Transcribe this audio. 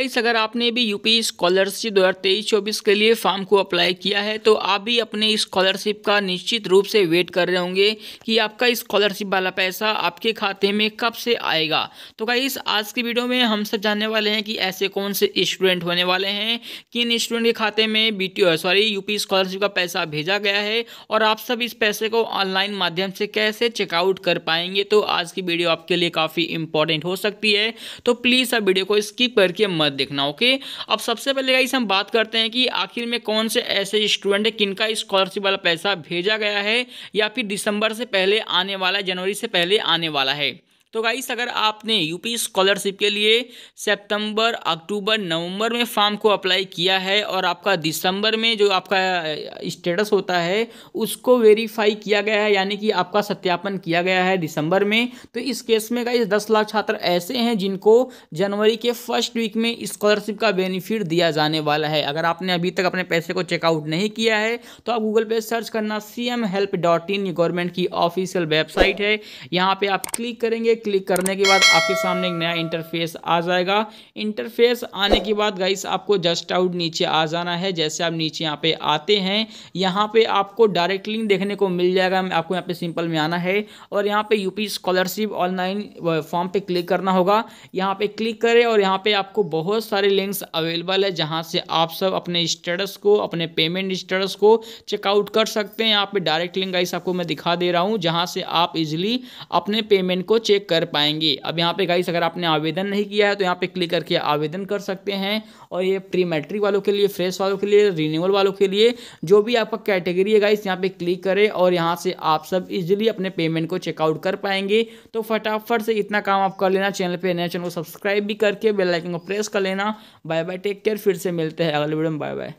इस अगर आपने भी यूपी स्कॉलरशिप दो हज़ार तेईस चौबीस के लिए फॉर्म को अप्लाई किया है तो आप भी अपने स्कॉलरशिप का निश्चित रूप से वेट कर रहे होंगे कि आपका स्कॉलरशिप वाला पैसा आपके खाते में कब से आएगा तो इस आज की वीडियो में हम सब जानने वाले हैं कि ऐसे कौन से स्टूडेंट होने वाले हैं किन स्टूडेंट के खाते में बी सॉरी यू स्कॉलरशिप का पैसा भेजा गया है और आप सब इस पैसे को ऑनलाइन माध्यम से कैसे चेकआउट कर पाएंगे तो आज की वीडियो आपके लिए काफ़ी इंपॉर्टेंट हो सकती है तो प्लीज़ आप वीडियो को स्किप करके मत देखना ओके अब सबसे पहले गाइस हम बात करते हैं कि आखिर में कौन से ऐसे स्टूडेंट है किनका स्कॉलरशिप वाला पैसा भेजा गया है या फिर दिसंबर से पहले आने वाला है जनवरी से पहले आने वाला है तो गाइस अगर आपने यूपी स्कॉलरशिप के लिए सितंबर अक्टूबर नवंबर में फॉर्म को अप्लाई किया है और आपका दिसंबर में जो आपका स्टेटस होता है उसको वेरीफाई किया गया है यानी कि आपका सत्यापन किया गया है दिसंबर में तो इस केस में गाइस दस लाख छात्र ऐसे हैं जिनको जनवरी के फर्स्ट वीक में स्कॉलरशिप का बेनिफिट दिया जाने वाला है अगर आपने अभी तक अपने पैसे को चेकआउट नहीं किया है तो आप गूगल पर सर्च करना C M help dot in government की ऑफिशियल वेबसाइट है यहाँ पर आप क्लिक करेंगे क्लिक करने के बाद आपके सामने एक नया इंटरफेस आ जाएगा इंटरफेस आने के बाद गाइस आपको जस्ट आउट नीचे आ जाना है जैसे आप नीचे यहाँ पे आते हैं यहाँ पे आपको डायरेक्ट लिंक देखने को मिल जाएगा आपको यहाँ पे सिंपल में आना है और यहाँ पे यूपी स्कॉलरशिप ऑनलाइन फॉर्म पे क्लिक करना होगा यहाँ पे क्लिक करें और यहाँ पे आपको बहुत सारे लिंक्स अवेलेबल है जहाँ से आप सब अपने स्टेटस को अपने पेमेंट स्टेटस को चेकआउट कर सकते हैं यहाँ पे डायरेक्ट लिंक गाइस आपको मैं दिखा दे रहा हूँ जहाँ से आप इजिली अपने पेमेंट को चेक कर पाएंगे अब यहाँ पे गाइस अगर आपने आवेदन नहीं किया है तो यहाँ पे क्लिक करके आवेदन कर सकते हैं और ये प्री मैट्रिक वालों के लिए फ्रेश वालों के लिए रिन्यूअल वालों के लिए जो भी आपका कैटेगरी है गाइस यहाँ पे क्लिक करें और यहाँ से आप सब इजिली अपने पेमेंट को चेकआउट कर पाएंगे तो फटाफट से इतना काम आप कर लेना चैनल पर नया चैनल को सब्सक्राइब भी करके बेलाइकन को प्रेस कर लेना बाय बाय टेक केयर फिर से मिलते हैं अगले वीडियो में बाय बाय